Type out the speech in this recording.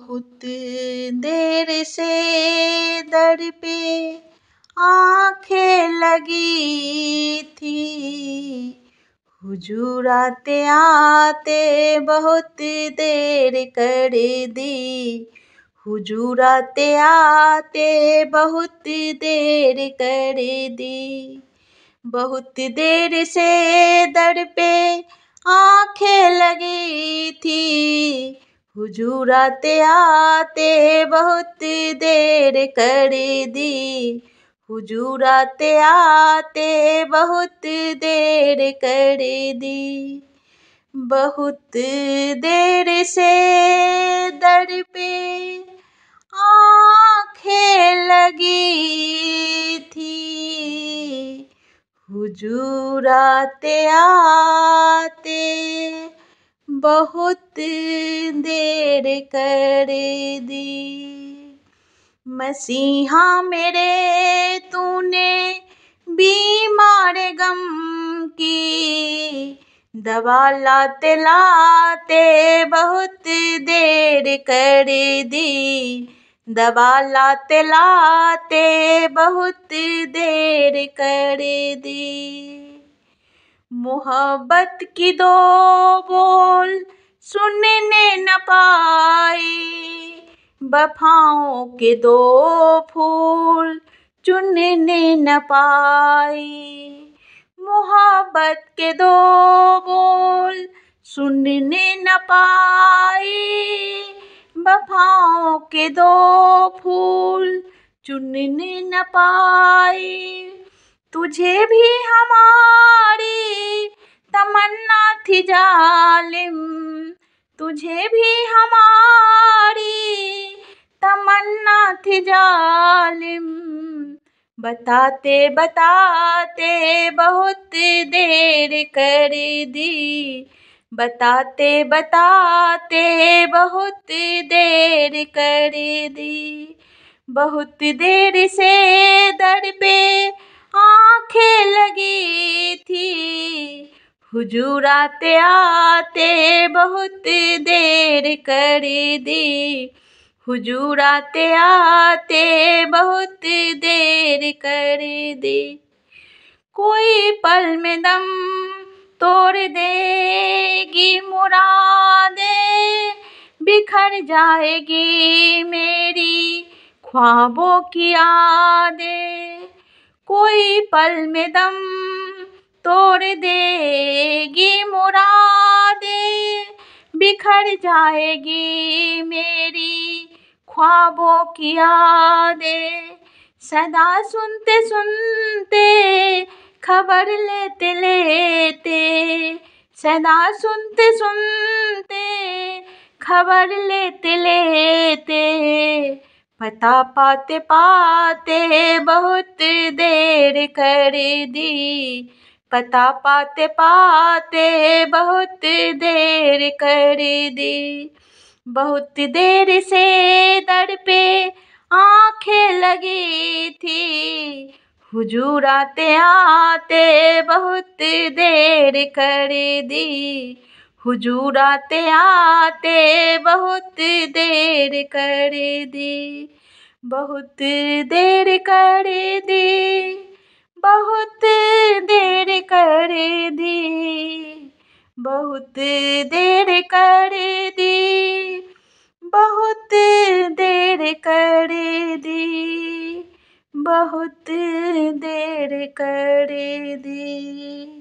बहुत देर से दर पे आंखें लगी थी हुजूर आते आते बहुत देर कर दी हुजूर आते आते बहुत देर कर दी बहुत देर से दर पे आंखें लगी थी हुजूर आते बहुत देर कर दी हुजूर आते बहुत देर कर दी बहुत देर से दर पे आँखें लगी थी आते आ बहुत देर कर दी मसीहा मेरे तूने बीमार गम की दवा लाते लाते बहुत देर कर दी दवा लाते लाते बहुत देर कर दी मोहब्बत की दो बोल सुनने न पाए बफाओं के दो फूल चुनने न पाए मोहब्बत के दो बोल सुनने न पाए बफाओं के दो फूल चुनने न पाए तुझे भी हमारी तमन्ना थी जालिम तुझे भी हमारी तमन्ना थी जालिम बताते बताते बहुत देर कर दी बताते बताते बहुत देर कर दी बहुत देर से दर पे हुजूर आते आते बहुत देर कर दी हुजूर आते आते बहुत देर कर दी कोई पल में दम तोड़ देगी मुरादे बिखर जाएगी मेरी ख्वाबों की यादें कोई पल में दम तोड़ देगी मुरादे बिखर जाएगी मेरी ख्वाबों की यादें सदा सुनते सुनते खबर लेते लेते सदा सुनते सुनते खबर लेते लेते पता पाते पाते बहुत देर कर दी पता पाते पाते बहुत देर कर दी बहुत देर से दर पे आंखें लगी थी हुजूर आते आते बहुत देर कर दी हुजूर आते आते बहुत देर कर दी बहुत देर कर दी बहुत देर कर दी बहुत देर कर दी बहुत देर कर दी बहुत देर कर दी